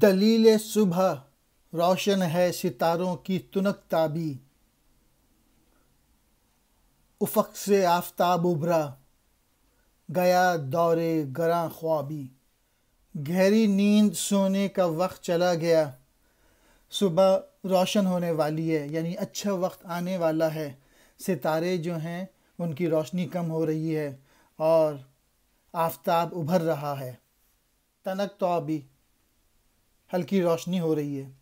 دلیل صبح روشن ہے ستاروں کی تنک تابی افق سے آفتاب ابھرا گیا دور گراں خوابی گہری نیند سونے کا وقت چلا گیا صبح روشن ہونے والی ہے یعنی اچھا وقت آنے والا ہے ستارے جو ہیں ان کی روشنی کم ہو رہی ہے اور آفتاب ابھر رہا ہے تنک ابھی हल्की रोशनी हो रही है